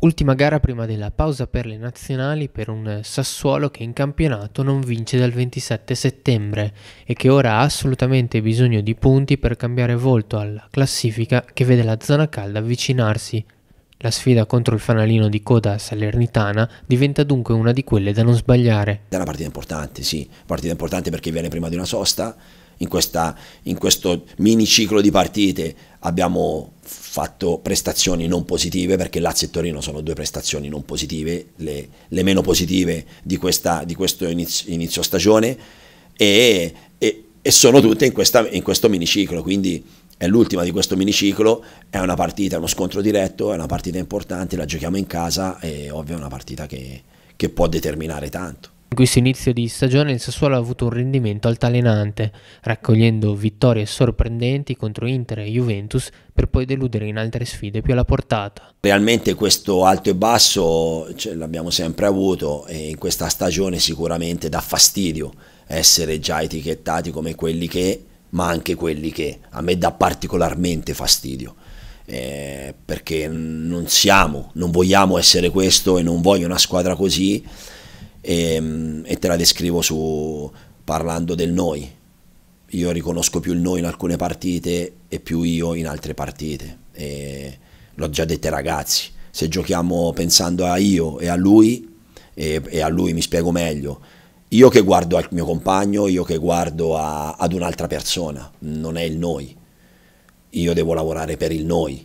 Ultima gara prima della pausa per le nazionali per un Sassuolo che in campionato non vince dal 27 settembre e che ora ha assolutamente bisogno di punti per cambiare volto alla classifica che vede la zona calda avvicinarsi. La sfida contro il fanalino di coda salernitana diventa dunque una di quelle da non sbagliare. È una partita importante, sì, partita importante perché viene prima di una sosta in, questa, in questo miniciclo di partite abbiamo fatto prestazioni non positive perché Lazio e Torino sono due prestazioni non positive, le, le meno positive di, questa, di questo inizio, inizio stagione e, e, e, sono tutte in, questa, in questo miniciclo, quindi è l'ultima di questo miniciclo, è una partita, è uno scontro diretto, è una partita importante, la giochiamo in casa e ovvio è una partita che, che può determinare tanto. In questo inizio di stagione il Sassuolo ha avuto un rendimento altalenante, raccogliendo vittorie sorprendenti contro Inter e Juventus per poi deludere in altre sfide più alla portata. Realmente questo alto e basso cioè, l'abbiamo sempre avuto e in questa stagione sicuramente dà fastidio essere già etichettati come quelli che, ma anche quelli che. A me dà particolarmente fastidio. Eh, perché non siamo, non vogliamo essere questo e non voglio una squadra così e, ehm, e te la descrivo su, parlando del noi. Io riconosco più il noi in alcune partite e più io in altre partite. E l'ho già detto ai ragazzi, se giochiamo pensando a io e a lui, e, e a lui mi spiego meglio, io che guardo al mio compagno, io che guardo a, ad un'altra persona, non è il noi. Io devo lavorare per il noi.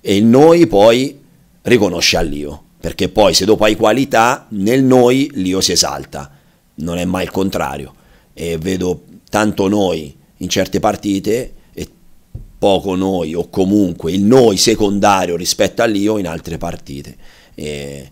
E il noi poi riconosce all'io perché poi se dopo hai qualità, nel noi l'io si esalta, non è mai il contrario. E vedo tanto noi in certe partite e poco noi o comunque il noi secondario rispetto all'io in altre partite e,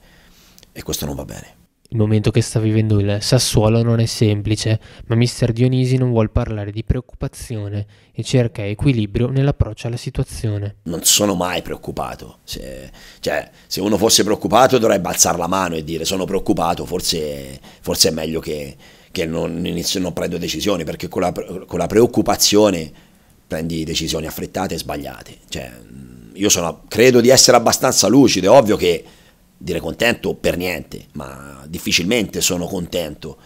e questo non va bene. Il momento che sta vivendo il Sassuolo non è semplice, ma mister Dionisi non vuol parlare di preoccupazione e cerca equilibrio nell'approccio alla situazione. Non sono mai preoccupato. Se, cioè, se uno fosse preoccupato dovrebbe alzare la mano e dire sono preoccupato, forse, forse è meglio che, che non, inizio, non, prendo decisioni, perché con la, con la, preoccupazione prendi decisioni affrettate e sbagliate. Cioè, io sono, credo di essere abbastanza lucido, è ovvio che dire contento per niente, ma difficilmente sono contento.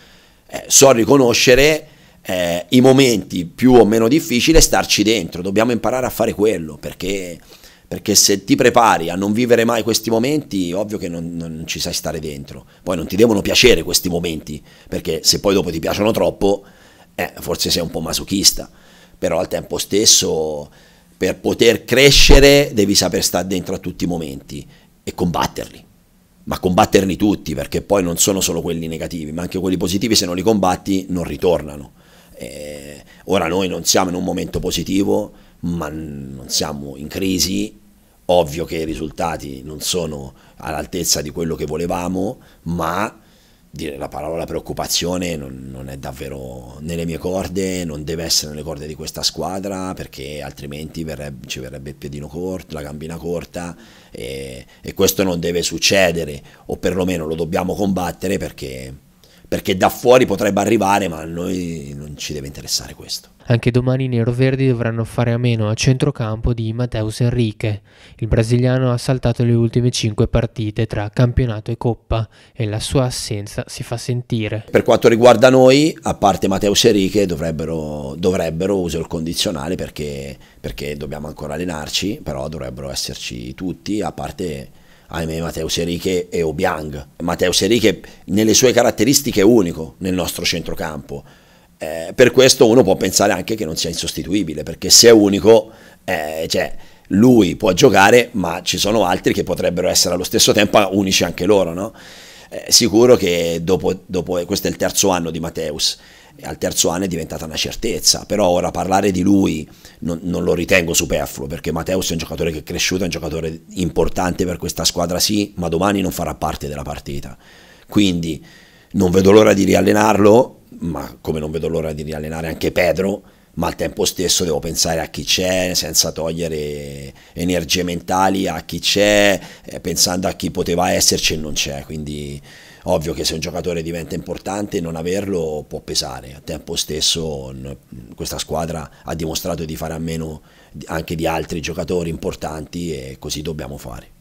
Eh, so riconoscere eh, i momenti più o meno difficili e starci dentro, dobbiamo imparare a fare quello, perché, perché se ti prepari a non vivere mai questi momenti, ovvio che non, non ci sai stare dentro. Poi non ti devono piacere questi momenti, perché se poi dopo ti piacciono troppo, eh, forse sei un po' masochista, però al tempo stesso per poter crescere devi saper stare dentro a tutti i momenti e combatterli ma combatterli tutti perché poi non sono solo quelli negativi, ma anche quelli positivi se non li combatti non ritornano. Eh, ora noi non siamo in un momento positivo, ma non siamo in crisi, ovvio che i risultati non sono all'altezza di quello che volevamo, ma dire la parola preoccupazione non, non, è davvero nelle mie corde, non deve essere nelle corde di questa squadra perché altrimenti verrebbe, ci verrebbe il piedino corto, la gambina corta e, e, questo non deve succedere o perlomeno lo dobbiamo combattere perché, perché da fuori potrebbe arrivare ma noi ci deve interessare questo. Anche domani i neroverdi dovranno fare a meno a centrocampo di Mateus Enrique. Il brasiliano ha saltato le ultime 5 partite tra campionato e coppa e la sua assenza si fa sentire. Per quanto riguarda noi, a parte Mateus Enrique, dovrebbero, dovrebbero uso il condizionale perché, perché dobbiamo ancora allenarci, però dovrebbero esserci tutti, a parte ahimè Matteo Enrique e Obiang. Matteo Enrique nelle sue caratteristiche è unico nel nostro centrocampo, eh, per questo uno può pensare anche che non sia insostituibile, perché se è unico, eh, cioè, lui può giocare, ma ci sono altri che potrebbero essere allo stesso tempo unici anche loro, no? Eh, sicuro che dopo, dopo, eh, questo è il terzo anno di Matteus, al terzo anno è diventata una certezza, però ora parlare di lui non, non lo ritengo superfluo, perché Matteus è un giocatore che è cresciuto, è un giocatore importante per questa squadra sì, ma domani non farà parte della partita, quindi non vedo l'ora di riallenarlo, ma come non vedo l'ora di riallenare anche Pedro, ma al tempo stesso devo pensare a chi c'è senza togliere energie mentali a chi c'è, eh, pensando a chi poteva esserci e non c'è, quindi ovvio che se un giocatore diventa importante non averlo può pesare, al tempo stesso questa squadra ha dimostrato di fare a meno anche di altri giocatori importanti e così dobbiamo fare.